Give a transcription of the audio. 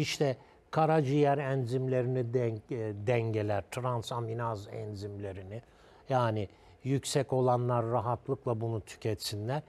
İşte karaciğer enzimlerini e, dengeler, transaminaz enzimlerini. Yani yüksek olanlar rahatlıkla bunu tüketsinler.